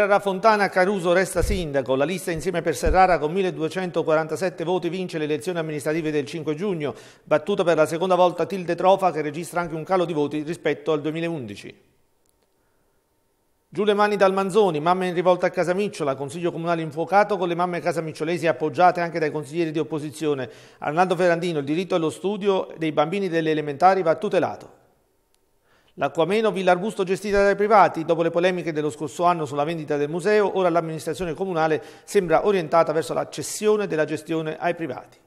Ferrara Fontana Caruso resta sindaco, la lista insieme per Serrara con 1247 voti vince le elezioni amministrative del 5 giugno, battuta per la seconda volta Tilde Trofa che registra anche un calo di voti rispetto al 2011. Giù le mani dal Manzoni, mamme in rivolta a Casamicciola, Consiglio Comunale infuocato con le mamme casamicciolesi appoggiate anche dai consiglieri di opposizione. Arnaldo Ferrandino, il diritto allo studio dei bambini delle elementari va tutelato. L'acquameno Villa Arbusto gestita dai privati, dopo le polemiche dello scorso anno sulla vendita del museo, ora l'amministrazione comunale sembra orientata verso la cessione della gestione ai privati.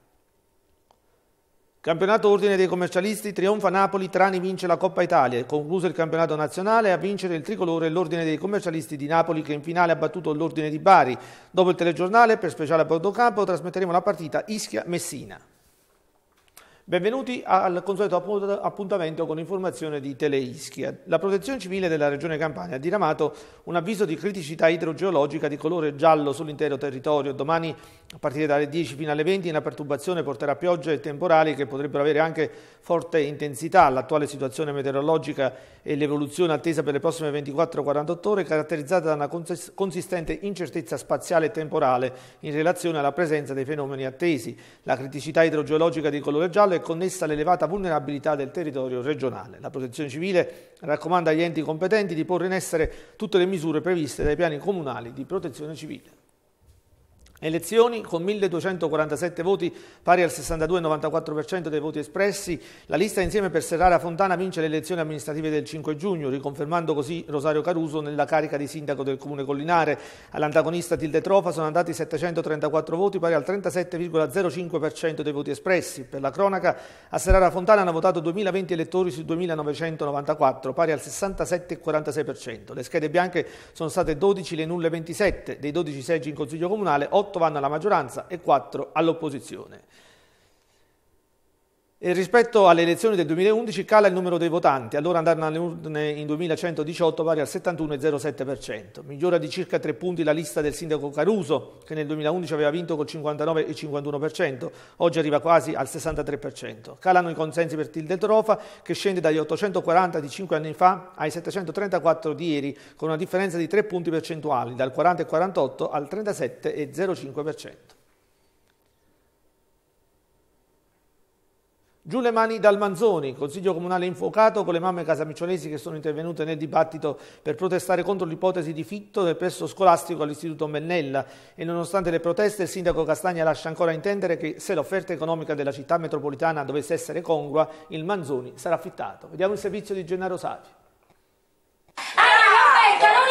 Campionato Ordine dei Commercialisti, trionfa Napoli, Trani vince la Coppa Italia. Concluso il campionato nazionale, a vincere il tricolore l'Ordine dei Commercialisti di Napoli che in finale ha battuto l'Ordine di Bari. Dopo il telegiornale, per speciale a Bordo trasmetteremo la partita Ischia-Messina. Benvenuti al consueto appuntamento con informazione di Teleischia. La Protezione Civile della Regione Campania ha diramato un avviso di criticità idrogeologica di colore giallo sull'intero territorio. Domani a partire dalle 10 fino alle 20 una perturbazione porterà piogge e temporali che potrebbero avere anche forte intensità. L'attuale situazione meteorologica e l'evoluzione attesa per le prossime 24-48 ore è caratterizzata da una consistente incertezza spaziale e temporale in relazione alla presenza dei fenomeni attesi. La criticità idrogeologica di colore giallo è connessa all'elevata vulnerabilità del territorio regionale. La Protezione Civile raccomanda agli enti competenti di porre in essere tutte le misure previste dai piani comunali di protezione civile elezioni con 1.247 voti pari al 62,94% dei voti espressi. La lista insieme per Serrara Fontana vince le elezioni amministrative del 5 giugno, riconfermando così Rosario Caruso nella carica di sindaco del comune collinare. All'antagonista Tilde Trofa sono andati 734 voti pari al 37,05% dei voti espressi. Per la cronaca a Serrara Fontana hanno votato 2.020 elettori su 2.994 pari al 67,46%. Le schede bianche sono state 12, le nulle 27, dei 12 seggi in consiglio comunale 8 8 vanno alla maggioranza e 4 all'opposizione. E rispetto alle elezioni del 2011 cala il numero dei votanti, allora andarono alle urne in 2118 pari al 71,07%. Migliora di circa 3 punti la lista del sindaco Caruso, che nel 2011 aveva vinto col 59,51%, oggi arriva quasi al 63%. Calano i consensi per Tilde Trofa, che scende dagli 840 di 5 anni fa ai 734 di ieri, con una differenza di 3 punti percentuali, dal 40,48 al 37,05%. Giù le mani dal Manzoni, consiglio comunale infuocato con le mamme casamicciolesi che sono intervenute nel dibattito per protestare contro l'ipotesi di fitto del presso scolastico all'istituto Mennella e nonostante le proteste il sindaco Castagna lascia ancora intendere che se l'offerta economica della città metropolitana dovesse essere congrua il Manzoni sarà affittato. Vediamo il servizio di Gennaro Savi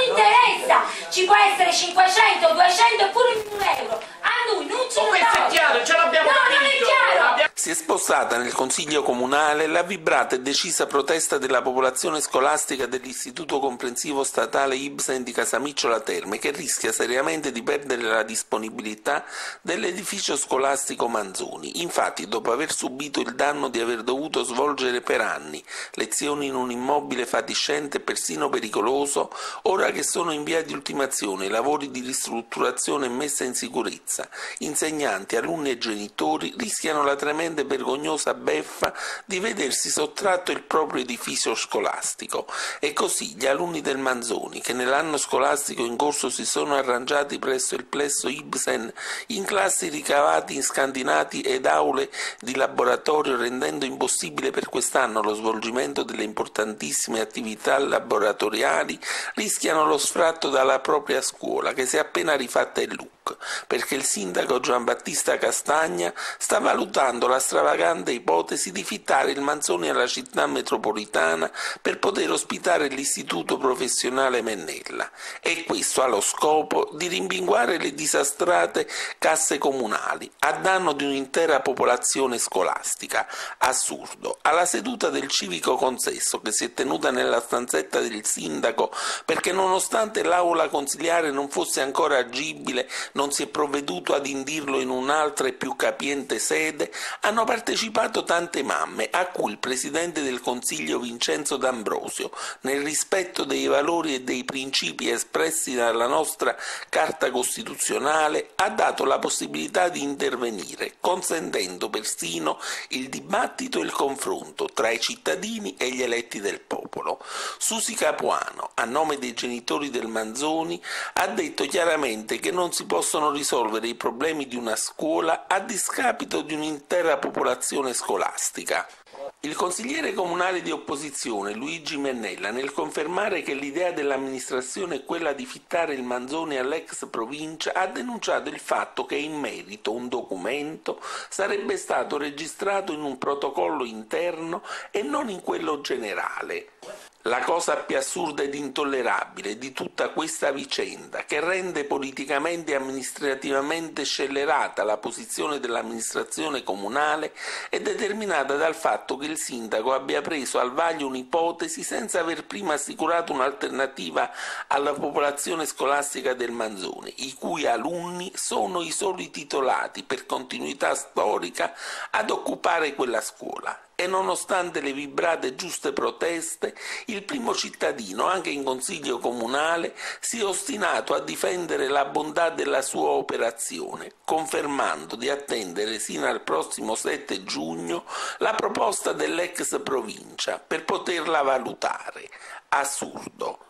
interessa, ci può essere 500, 200 oppure 1000 euro. A lui non ce lo oh, chiaro, ce l'abbiamo no, non è chiaro. Si è spostata nel Consiglio Comunale la vibrata e decisa protesta della popolazione scolastica dell'Istituto Comprensivo Statale Ibsen di Casamicciola Terme, che rischia seriamente di perdere la disponibilità dell'edificio scolastico Manzoni. Infatti, dopo aver subito il danno di aver dovuto svolgere per anni lezioni in un immobile fatiscente e persino pericoloso, ora che sono in via di ultimazione lavori di ristrutturazione e messa in sicurezza. Insegnanti, alunni e genitori rischiano la tremenda e vergognosa beffa di vedersi sottratto il proprio edificio scolastico. E così gli alunni del Manzoni, che nell'anno scolastico in corso si sono arrangiati presso il plesso Ibsen in classi ricavati in scandinati ed aule di laboratorio, rendendo impossibile per quest'anno lo svolgimento delle importantissime attività laboratoriali, rischiano lo sfratto dalla propria scuola, che si è appena rifatta in lutto. Facebook, perché il sindaco Giambattista Castagna sta valutando la stravagante ipotesi di fittare il Manzoni alla città metropolitana per poter ospitare l'istituto professionale Mennella e questo ha lo scopo di rimpinguare le disastrate casse comunali a danno di un'intera popolazione scolastica. Assurdo. Alla seduta del civico consesso che si è tenuta nella stanzetta del sindaco perché nonostante l'aula consiliare non fosse ancora agibile non si è provveduto ad indirlo in un'altra e più capiente sede, hanno partecipato tante mamme, a cui il presidente del Consiglio Vincenzo D'Ambrosio, nel rispetto dei valori e dei principi espressi dalla nostra Carta Costituzionale, ha dato la possibilità di intervenire, consentendo persino il dibattito e il confronto tra i cittadini e gli eletti del popolo. Susi Capuano, a nome dei genitori del Manzoni, ha detto chiaramente che non si può possono risolvere i problemi di una scuola a discapito di un'intera popolazione scolastica. Il consigliere comunale di opposizione Luigi Mennella, nel confermare che l'idea dell'amministrazione è quella di fittare il Manzoni all'ex provincia, ha denunciato il fatto che in merito un documento sarebbe stato registrato in un protocollo interno e non in quello generale. La cosa più assurda ed intollerabile di tutta questa vicenda, che rende politicamente e amministrativamente scellerata la posizione dell'amministrazione comunale, è determinata dal fatto che il sindaco abbia preso al vaglio un'ipotesi senza aver prima assicurato un'alternativa alla popolazione scolastica del Manzone, i cui alunni sono i soli titolati per continuità storica ad occupare quella scuola e nonostante le vibrate giuste proteste, il primo cittadino, anche in consiglio comunale, si è ostinato a difendere la bontà della sua operazione, confermando di attendere sino al prossimo 7 giugno la proposta dell'ex provincia per poterla valutare. Assurdo.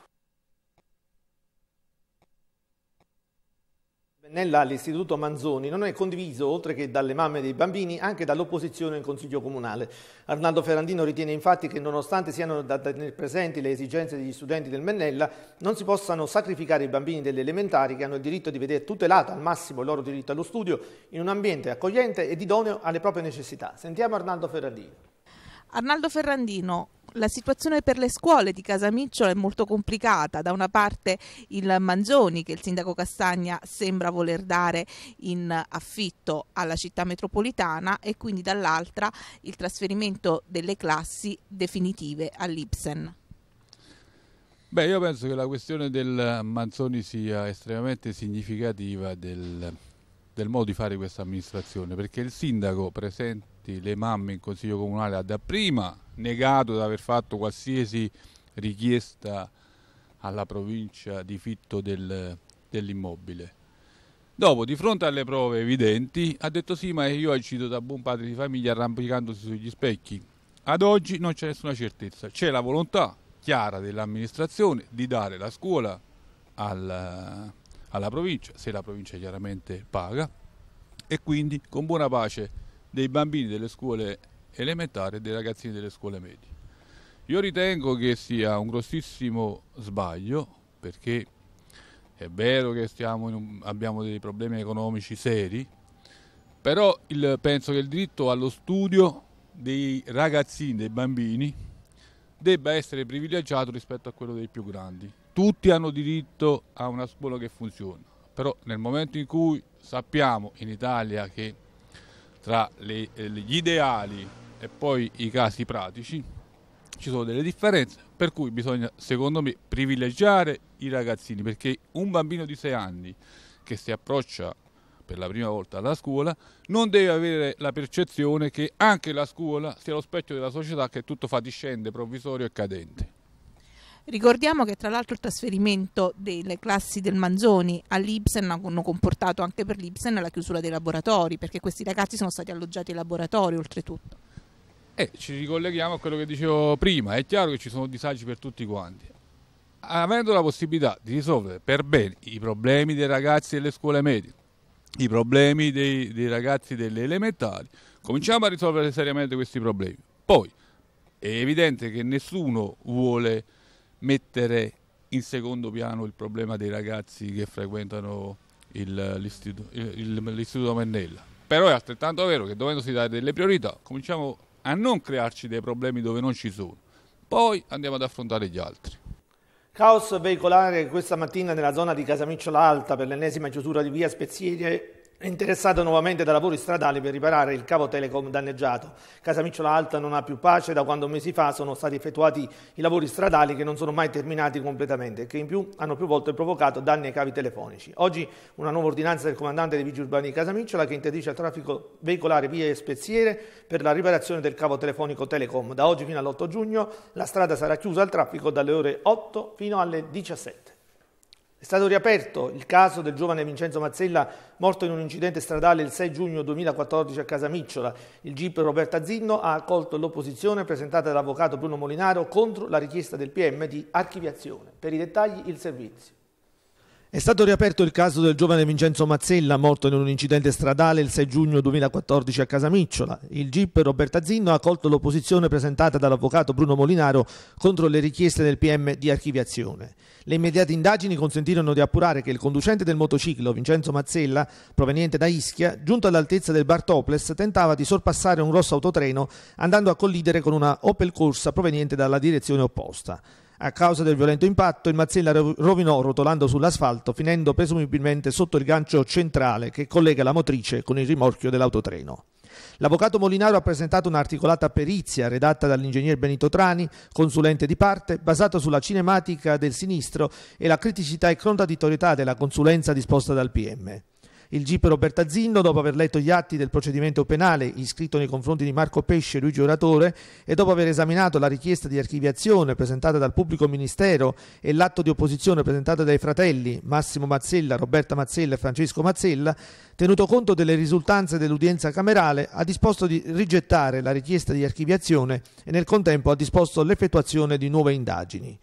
Nella l'Istituto Manzoni non è condiviso, oltre che dalle mamme dei bambini, anche dall'opposizione in Consiglio Comunale. Arnaldo Ferrandino ritiene infatti che nonostante siano da tenere presenti le esigenze degli studenti del Mennella, non si possano sacrificare i bambini delle elementari che hanno il diritto di vedere tutelato al massimo il loro diritto allo studio in un ambiente accogliente ed idoneo alle proprie necessità. Sentiamo Arnaldo Ferrandino. Arnaldo Ferrandino, la situazione per le scuole di Casamicciolo è molto complicata. Da una parte il Manzoni che il sindaco Castagna sembra voler dare in affitto alla città metropolitana e quindi dall'altra il trasferimento delle classi definitive all'Ipsen. Beh, io penso che la questione del Manzoni sia estremamente significativa del, del modo di fare questa amministrazione, perché il sindaco presenti le mamme in consiglio comunale ha dapprima negato di aver fatto qualsiasi richiesta alla provincia di fitto del, dell'immobile. Dopo, di fronte alle prove evidenti, ha detto sì, ma io agito da buon padre di famiglia arrampicandosi sugli specchi. Ad oggi non c'è nessuna certezza, c'è la volontà chiara dell'amministrazione di dare la scuola alla, alla provincia, se la provincia chiaramente paga, e quindi con buona pace dei bambini delle scuole elementare e dei ragazzini delle scuole medie. Io ritengo che sia un grossissimo sbaglio perché è vero che un, abbiamo dei problemi economici seri, però il, penso che il diritto allo studio dei ragazzini, dei bambini, debba essere privilegiato rispetto a quello dei più grandi. Tutti hanno diritto a una scuola che funziona, però nel momento in cui sappiamo in Italia che tra eh, le, gli ideali e poi i casi pratici ci sono delle differenze per cui bisogna secondo me privilegiare i ragazzini perché un bambino di 6 anni che si approccia per la prima volta alla scuola non deve avere la percezione che anche la scuola sia lo specchio della società che tutto fatiscende, provvisorio e cadente. Ricordiamo che tra l'altro il trasferimento delle classi del Manzoni all'Ibsen hanno comportato anche per l'Ibsen la chiusura dei laboratori, perché questi ragazzi sono stati alloggiati ai laboratori oltretutto. Eh, ci ricolleghiamo a quello che dicevo prima, è chiaro che ci sono disagi per tutti quanti. Avendo la possibilità di risolvere per bene i problemi dei ragazzi delle scuole medie, i problemi dei, dei ragazzi delle elementari, cominciamo a risolvere seriamente questi problemi. Poi è evidente che nessuno vuole mettere in secondo piano il problema dei ragazzi che frequentano il, l'istituto, il, l'istituto Mennella. Però è altrettanto vero che dovendosi dare delle priorità cominciamo a non crearci dei problemi dove non ci sono, poi andiamo ad affrontare gli altri. Caos veicolare questa mattina nella zona di Casamicciola Alta per l'ennesima chiusura di via Spezierie è interessato nuovamente da lavori stradali per riparare il cavo Telecom danneggiato. Casa Micciola Alta non ha più pace, da quando mesi fa sono stati effettuati i lavori stradali che non sono mai terminati completamente e che in più hanno più volte provocato danni ai cavi telefonici. Oggi una nuova ordinanza del comandante dei vigili urbani di Casa Micciola che interdice il traffico veicolare via e Spezziere per la riparazione del cavo telefonico Telecom. Da oggi fino all'8 giugno la strada sarà chiusa al traffico dalle ore 8 fino alle 17. È stato riaperto il caso del giovane Vincenzo Mazzella morto in un incidente stradale il 6 giugno 2014 a Casa Micciola. Il GIP Roberta Zinno ha accolto l'opposizione presentata dall'avvocato Bruno Molinaro contro la richiesta del PM di archiviazione. Per i dettagli il servizio. È stato riaperto il caso del giovane Vincenzo Mazzella, morto in un incidente stradale il 6 giugno 2014 a Casamicciola. Il GIP Roberta Zinno ha accolto l'opposizione presentata dall'avvocato Bruno Molinaro contro le richieste del PM di archiviazione. Le immediate indagini consentirono di appurare che il conducente del motociclo, Vincenzo Mazzella, proveniente da Ischia, giunto all'altezza del Bartoples, tentava di sorpassare un grosso autotreno andando a collidere con una Opel Corsa proveniente dalla direzione opposta. A causa del violento impatto, il Mazzella rovinò rotolando sull'asfalto, finendo presumibilmente sotto il gancio centrale che collega la motrice con il rimorchio dell'autotreno. L'avvocato Molinaro ha presentato un'articolata perizia redatta dall'ingegner Benito Trani, consulente di parte, basata sulla cinematica del sinistro e la criticità e contraddittorietà della consulenza disposta dal PM. Il GIP Roberta Zinno, dopo aver letto gli atti del procedimento penale iscritto nei confronti di Marco Pesce e Luigi Oratore e dopo aver esaminato la richiesta di archiviazione presentata dal pubblico ministero e l'atto di opposizione presentato dai fratelli Massimo Mazzella, Roberta Mazzella e Francesco Mazzella, tenuto conto delle risultanze dell'udienza camerale, ha disposto di rigettare la richiesta di archiviazione e nel contempo ha disposto l'effettuazione di nuove indagini.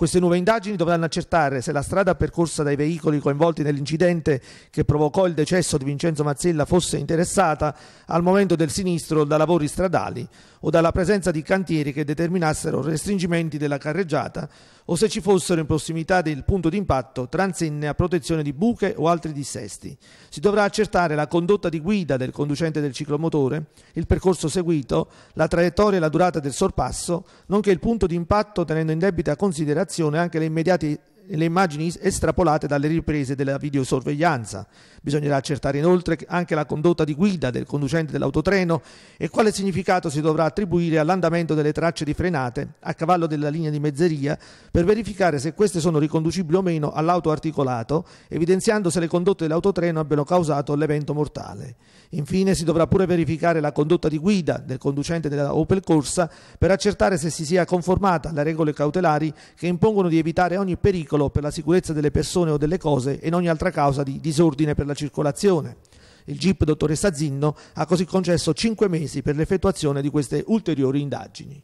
Queste nuove indagini dovranno accertare se la strada percorsa dai veicoli coinvolti nell'incidente che provocò il decesso di Vincenzo Mazzella fosse interessata al momento del sinistro da lavori stradali o dalla presenza di cantieri che determinassero restringimenti della carreggiata o se ci fossero in prossimità del punto di impatto transenne a protezione di buche o altri dissesti. Si dovrà accertare la condotta di guida del conducente del ciclomotore, il percorso seguito, la traiettoria e la durata del sorpasso, nonché il punto di impatto tenendo in debita considerazione comunicazione anche le immediate le immagini estrapolate dalle riprese della videosorveglianza. Bisognerà accertare inoltre anche la condotta di guida del conducente dell'autotreno e quale significato si dovrà attribuire all'andamento delle tracce di frenate a cavallo della linea di mezzeria per verificare se queste sono riconducibili o meno all'auto articolato, evidenziando se le condotte dell'autotreno abbiano causato l'evento mortale. Infine si dovrà pure verificare la condotta di guida del conducente della Opel Corsa per accertare se si sia conformata alle regole cautelari che impongono di evitare ogni pericolo pericolo per la sicurezza delle persone o delle cose e in ogni altra causa di disordine per la circolazione. Il GIP dottoressa Zinno ha così concesso 5 mesi per l'effettuazione di queste ulteriori indagini.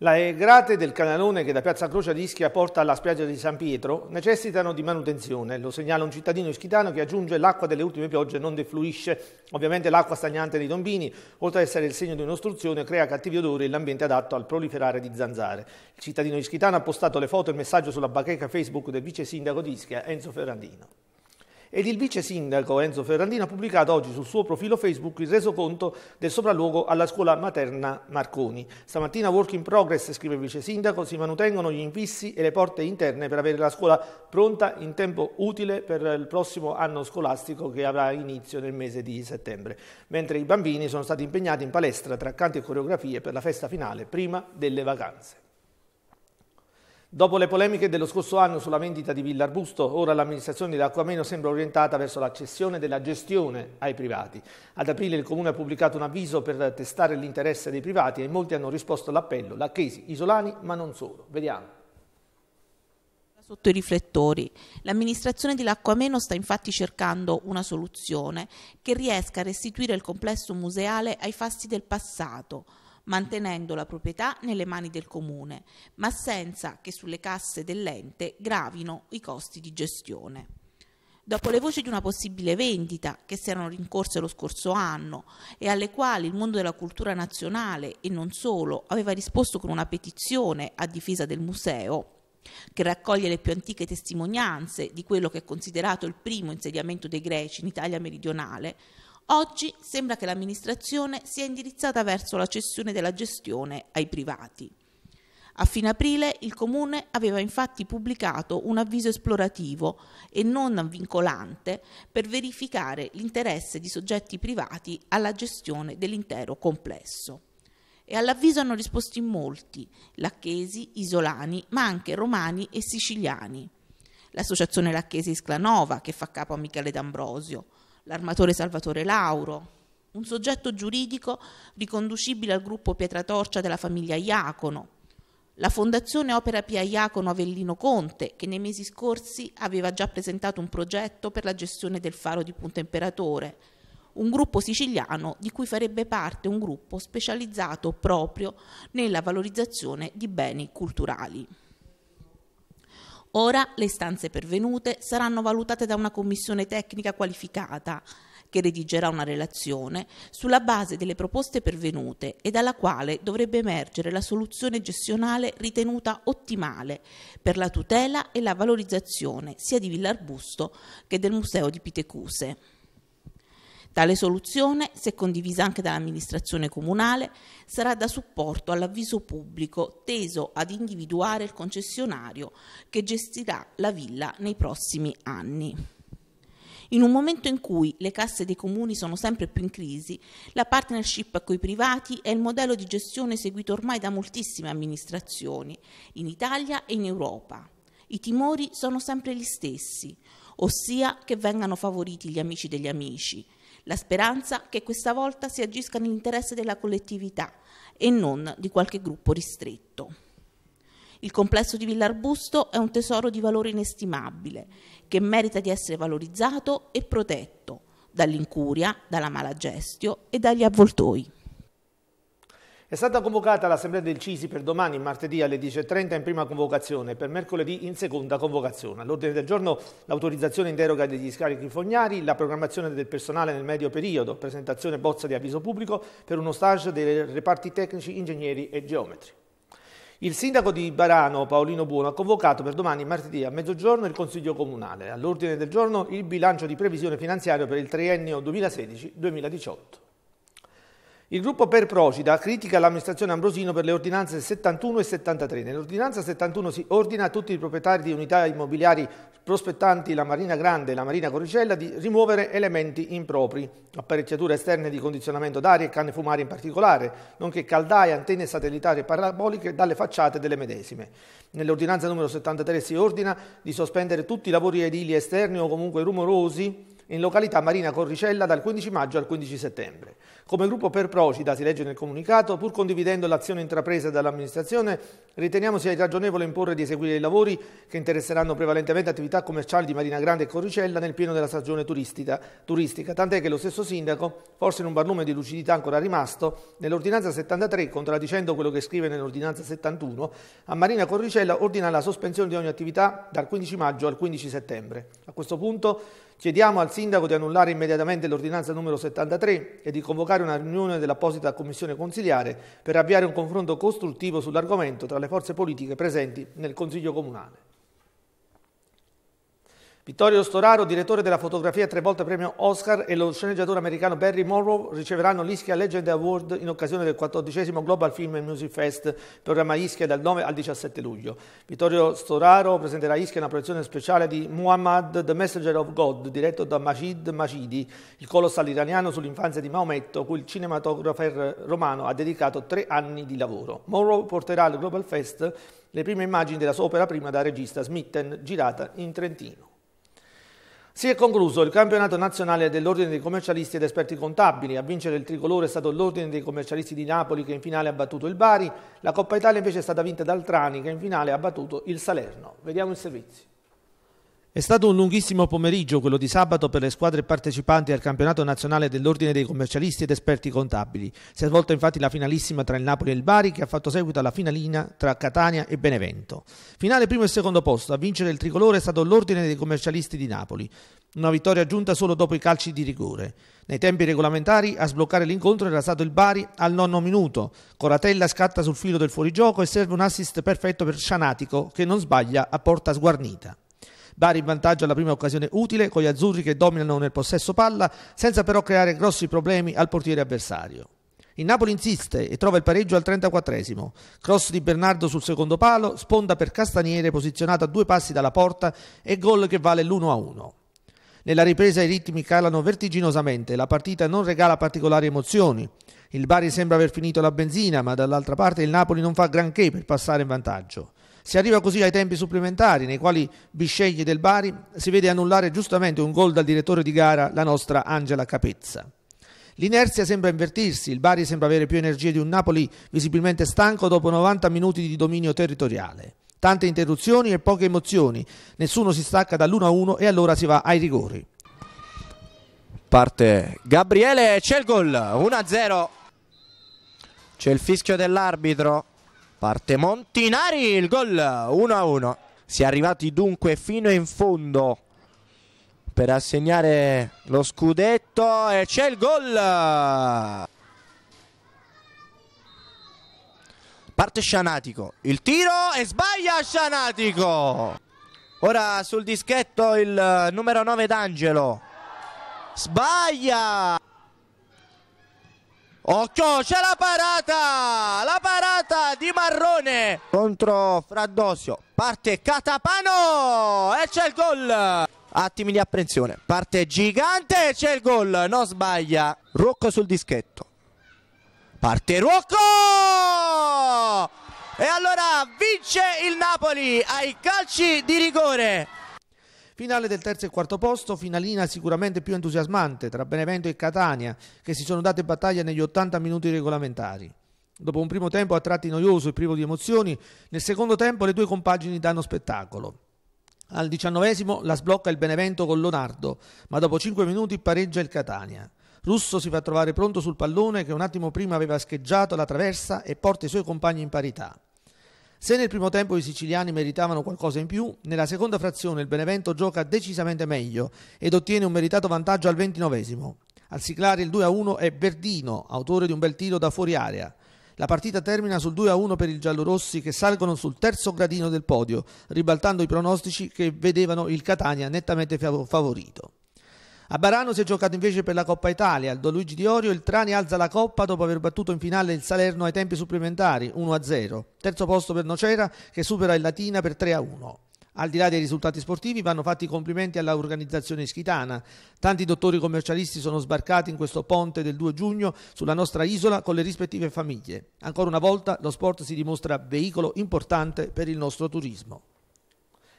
Le grate del canalone che da Piazza Croce ad Ischia porta alla spiaggia di San Pietro necessitano di manutenzione, lo segnala un cittadino ischitano che aggiunge l'acqua delle ultime piogge non defluisce. Ovviamente l'acqua stagnante dei tombini, oltre ad essere il segno di un'ostruzione, crea cattivi odori e l'ambiente adatto al proliferare di zanzare. Il cittadino ischitano ha postato le foto e il messaggio sulla bacheca Facebook del vice sindaco di Ischia, Enzo Ferrandino ed il vice sindaco Enzo Ferrandino ha pubblicato oggi sul suo profilo Facebook il resoconto del sopralluogo alla scuola materna Marconi. Stamattina work in progress, scrive il vice sindaco, si mantengono gli infissi e le porte interne per avere la scuola pronta in tempo utile per il prossimo anno scolastico che avrà inizio nel mese di settembre, mentre i bambini sono stati impegnati in palestra tra canti e coreografie per la festa finale prima delle vacanze. Dopo le polemiche dello scorso anno sulla vendita di Villa Arbusto, ora l'amministrazione di Acquameno sembra orientata verso la cessione della gestione ai privati. Ad aprile il Comune ha pubblicato un avviso per testare l'interesse dei privati e molti hanno risposto all'appello, lacchesi, isolani, ma non solo. Vediamo sotto i riflettori. L'amministrazione di L'Acquameno sta infatti cercando una soluzione che riesca a restituire il complesso museale ai fasti del passato, mantenendo la proprietà nelle mani del comune, ma senza che sulle casse dell'ente gravino i costi di gestione. Dopo le voci di una possibile vendita che si erano rincorse lo scorso anno e alle quali il mondo della cultura nazionale e non solo aveva risposto con una petizione a difesa del museo, che raccoglie le più antiche testimonianze di quello che è considerato il primo insediamento dei greci in Italia meridionale, Oggi sembra che l'amministrazione sia indirizzata verso la cessione della gestione ai privati. A fine aprile il Comune aveva infatti pubblicato un avviso esplorativo e non vincolante per verificare l'interesse di soggetti privati alla gestione dell'intero complesso. E all'avviso hanno risposto in molti, lacchesi, isolani, ma anche romani e siciliani. L'associazione lacchese Isclanova, che fa capo a Michele D'Ambrosio, l'armatore Salvatore Lauro, un soggetto giuridico riconducibile al gruppo Pietratorcia della famiglia Iacono, la Fondazione Opera Pia Iacono Avellino Conte, che nei mesi scorsi aveva già presentato un progetto per la gestione del faro di Punta Imperatore, un gruppo siciliano di cui farebbe parte un gruppo specializzato proprio nella valorizzazione di beni culturali. Ora le istanze pervenute saranno valutate da una commissione tecnica qualificata che redigerà una relazione sulla base delle proposte pervenute e dalla quale dovrebbe emergere la soluzione gestionale ritenuta ottimale per la tutela e la valorizzazione sia di Villa Arbusto che del Museo di Pitecuse. Tale soluzione, se condivisa anche dall'amministrazione comunale, sarà da supporto all'avviso pubblico teso ad individuare il concessionario che gestirà la villa nei prossimi anni. In un momento in cui le casse dei comuni sono sempre più in crisi, la partnership coi privati è il modello di gestione seguito ormai da moltissime amministrazioni, in Italia e in Europa. I timori sono sempre gli stessi, ossia che vengano favoriti gli amici degli amici, la speranza che questa volta si agisca nell'interesse della collettività e non di qualche gruppo ristretto. Il complesso di Villarbusto è un tesoro di valore inestimabile che merita di essere valorizzato e protetto dall'incuria, dalla malagestio e dagli avvoltoi. È stata convocata l'assemblea del Cisi per domani, martedì alle 10.30 in prima convocazione e per mercoledì in seconda convocazione. All'ordine del giorno l'autorizzazione in deroga degli scarichi fognari, la programmazione del personale nel medio periodo, presentazione bozza di avviso pubblico per uno stage dei reparti tecnici, ingegneri e geometri. Il sindaco di Barano, Paolino Buono, ha convocato per domani, martedì, a mezzogiorno il Consiglio Comunale. All'ordine del giorno il bilancio di previsione finanziaria per il triennio 2016-2018. Il gruppo per Procida critica l'amministrazione Ambrosino per le ordinanze 71 e 73. Nell'ordinanza 71 si ordina a tutti i proprietari di unità immobiliari prospettanti la Marina Grande e la Marina Coricella di rimuovere elementi impropri, apparecchiature esterne di condizionamento d'aria e canne fumarie in particolare, nonché caldaie, antenne satellitari e paraboliche dalle facciate delle medesime. Nell'ordinanza numero 73 si ordina di sospendere tutti i lavori edili esterni o comunque rumorosi in località Marina Corricella dal 15 maggio al 15 settembre. Come gruppo per Procida, si legge nel comunicato, pur condividendo l'azione intrapresa dall'amministrazione, riteniamo sia ragionevole imporre di eseguire i lavori che interesseranno prevalentemente attività commerciali di Marina Grande e Corricella nel pieno della stagione turistica, turistica tant'è che lo stesso sindaco, forse in un barlume di lucidità ancora rimasto, nell'ordinanza 73, contraddicendo quello che scrive nell'ordinanza 71, a Marina Corricella ordina la sospensione di ogni attività dal 15 maggio al 15 settembre. A questo punto Chiediamo al Sindaco di annullare immediatamente l'ordinanza numero 73 e di convocare una riunione dell'apposita commissione consiliare per avviare un confronto costruttivo sull'argomento tra le forze politiche presenti nel Consiglio Comunale. Vittorio Storaro, direttore della fotografia tre volte premio Oscar e lo sceneggiatore americano Barry Morrow riceveranno l'Ischia Legend Award in occasione del 14 Global Film and Music Fest, programma Ischia dal 9 al 17 luglio. Vittorio Storaro presenterà Ischia una proiezione speciale di Muhammad, The Messenger of God, diretto da Majid Majidi, il colossal iraniano sull'infanzia di Maometto, cui il cinematografer romano ha dedicato tre anni di lavoro. Morrow porterà al Global Fest le prime immagini della sua opera prima da regista Smitten, girata in Trentino. Si è concluso il campionato nazionale dell'Ordine dei commercialisti ed esperti contabili. A vincere il tricolore è stato l'Ordine dei commercialisti di Napoli che in finale ha battuto il Bari. La Coppa Italia invece è stata vinta dal Trani che in finale ha battuto il Salerno. Vediamo i servizi. È stato un lunghissimo pomeriggio quello di sabato per le squadre partecipanti al campionato nazionale dell'Ordine dei commercialisti ed esperti contabili. Si è svolta infatti la finalissima tra il Napoli e il Bari che ha fatto seguito alla finalina tra Catania e Benevento. Finale primo e secondo posto, a vincere il tricolore è stato l'Ordine dei commercialisti di Napoli. Una vittoria giunta solo dopo i calci di rigore. Nei tempi regolamentari a sbloccare l'incontro era stato il Bari al nono minuto. Coratella scatta sul filo del fuorigioco e serve un assist perfetto per Scianatico che non sbaglia a porta sguarnita. Bari in vantaggio alla prima occasione utile con gli azzurri che dominano nel possesso palla senza però creare grossi problemi al portiere avversario. Il Napoli insiste e trova il pareggio al 34esimo. Cross di Bernardo sul secondo palo, sponda per Castaniere posizionato a due passi dalla porta e gol che vale l'1-1. Nella ripresa i ritmi calano vertiginosamente, la partita non regala particolari emozioni. Il Bari sembra aver finito la benzina, ma dall'altra parte il Napoli non fa granché per passare in vantaggio. Si arriva così ai tempi supplementari, nei quali Bisceglie del Bari si vede annullare giustamente un gol dal direttore di gara, la nostra Angela Capezza. L'inerzia sembra invertirsi, il Bari sembra avere più energie di un Napoli visibilmente stanco dopo 90 minuti di dominio territoriale. Tante interruzioni e poche emozioni, nessuno si stacca dall'1-1 e allora si va ai rigori. Parte Gabriele, c'è il gol, 1-0. C'è il fischio dell'arbitro. Parte Montinari, il gol 1-1. Si è arrivati dunque fino in fondo per assegnare lo scudetto e c'è il gol. Parte Scianatico, il tiro e sbaglia Scianatico. Ora sul dischetto il numero 9 d'Angelo. Sbaglia! Occhio, c'è la parata! La parata di Marrone contro Fraddosio. Parte Catapano e c'è il gol! Attimi di apprensione. Parte Gigante e c'è il gol, non sbaglia. Rocco sul dischetto. Parte Rocco! E allora vince il Napoli ai calci di rigore. Finale del terzo e quarto posto, finalina sicuramente più entusiasmante tra Benevento e Catania, che si sono date battaglia negli 80 minuti regolamentari. Dopo un primo tempo a tratti noioso e privo di emozioni, nel secondo tempo le due compagini danno spettacolo. Al diciannovesimo la sblocca il Benevento con Leonardo, ma dopo cinque minuti pareggia il Catania. Russo si fa trovare pronto sul pallone che un attimo prima aveva scheggiato la traversa e porta i suoi compagni in parità. Se nel primo tempo i siciliani meritavano qualcosa in più, nella seconda frazione il Benevento gioca decisamente meglio ed ottiene un meritato vantaggio al ventinovesimo. Al siglare il 2-1 è Verdino, autore di un bel tiro da fuori area. La partita termina sul 2-1 per i giallorossi che salgono sul terzo gradino del podio, ribaltando i pronostici che vedevano il Catania nettamente favorito. A Barano si è giocato invece per la Coppa Italia. Aldo Luigi Di Orio il Trani alza la coppa dopo aver battuto in finale il Salerno ai tempi supplementari 1-0. Terzo posto per Nocera che supera il Latina per 3-1. Al di là dei risultati sportivi vanno fatti i complimenti all'organizzazione ischitana. Tanti dottori commercialisti sono sbarcati in questo ponte del 2 giugno sulla nostra isola con le rispettive famiglie. Ancora una volta lo sport si dimostra veicolo importante per il nostro turismo.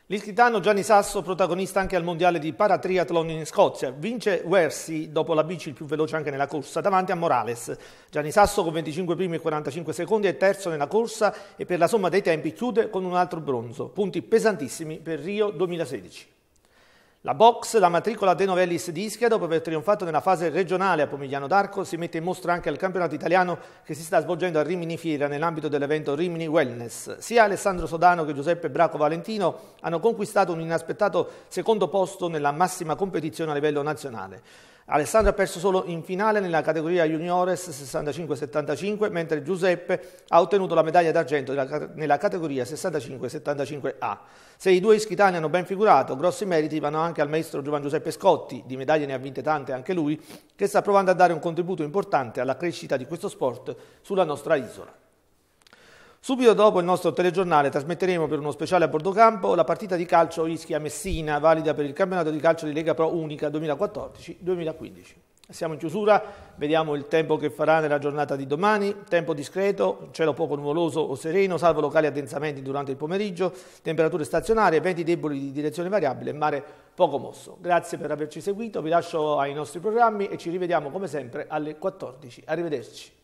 L'iscritano Gianni Sasso, protagonista anche al mondiale di paratriathlon in Scozia, vince Wersi dopo la bici il più veloce anche nella corsa, davanti a Morales. Gianni Sasso con 25 primi e 45 secondi è terzo nella corsa e per la somma dei tempi chiude con un altro bronzo. Punti pesantissimi per Rio 2016. La box, la matricola De Novellis di Ischia, dopo aver trionfato nella fase regionale a Pomigliano d'Arco, si mette in mostra anche al campionato italiano che si sta svolgendo a Rimini Fiera nell'ambito dell'evento Rimini Wellness. Sia Alessandro Sodano che Giuseppe Braco Valentino hanno conquistato un inaspettato secondo posto nella massima competizione a livello nazionale. Alessandro ha perso solo in finale nella categoria juniores 65-75, mentre Giuseppe ha ottenuto la medaglia d'argento nella categoria 65-75A. Se i due ischitani hanno ben figurato, grossi meriti vanno anche al maestro Giovan Giuseppe Scotti, di medaglie ne ha vinte tante anche lui, che sta provando a dare un contributo importante alla crescita di questo sport sulla nostra isola. Subito dopo il nostro telegiornale trasmetteremo per uno speciale a Bordocampo la partita di calcio Ischia-Messina, valida per il campionato di calcio di Lega Pro Unica 2014-2015. Siamo in chiusura, vediamo il tempo che farà nella giornata di domani, tempo discreto, cielo poco nuvoloso o sereno, salvo locali addensamenti durante il pomeriggio, temperature stazionarie, venti deboli di direzione variabile e mare poco mosso. Grazie per averci seguito, vi lascio ai nostri programmi e ci rivediamo come sempre alle 14. Arrivederci.